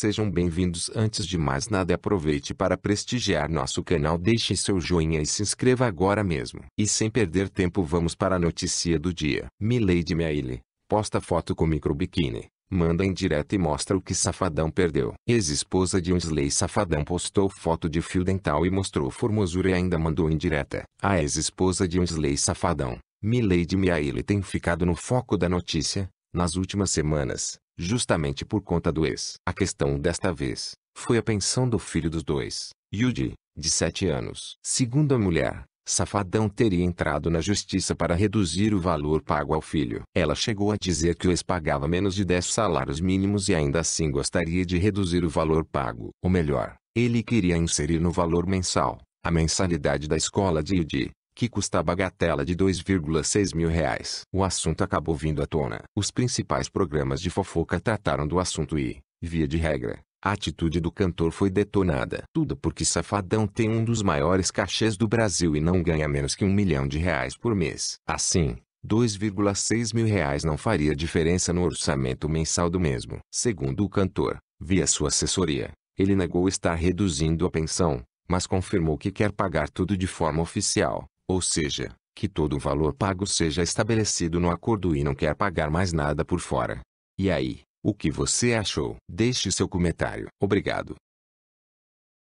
Sejam bem-vindos. Antes de mais nada, aproveite para prestigiar nosso canal. Deixe seu joinha e se inscreva agora mesmo. E sem perder tempo, vamos para a notícia do dia. Milady Meile posta foto com micro biquíni. Manda em direto e mostra o que Safadão perdeu. Ex-esposa de Winsley Safadão postou foto de fio dental e mostrou formosura e ainda mandou em direta. A ex-esposa de Winsley Safadão, Milady Meile tem ficado no foco da notícia, nas últimas semanas, justamente por conta do ex. A questão desta vez foi a pensão do filho dos dois, Yudi, de 7 anos. Segundo a mulher, Safadão teria entrado na justiça para reduzir o valor pago ao filho. Ela chegou a dizer que o ex pagava menos de 10 salários mínimos e ainda assim gostaria de reduzir o valor pago. Ou melhor, ele queria inserir no valor mensal, a mensalidade da escola de Yudi que custa a bagatela de 2,6 mil reais. O assunto acabou vindo à tona. Os principais programas de fofoca trataram do assunto e, via de regra, a atitude do cantor foi detonada. Tudo porque Safadão tem um dos maiores cachês do Brasil e não ganha menos que um milhão de reais por mês. Assim, 2,6 mil reais não faria diferença no orçamento mensal do mesmo. Segundo o cantor, via sua assessoria, ele negou estar reduzindo a pensão, mas confirmou que quer pagar tudo de forma oficial ou seja, que todo o valor pago seja estabelecido no acordo e não quer pagar mais nada por fora. E aí, o que você achou? Deixe seu comentário. Obrigado.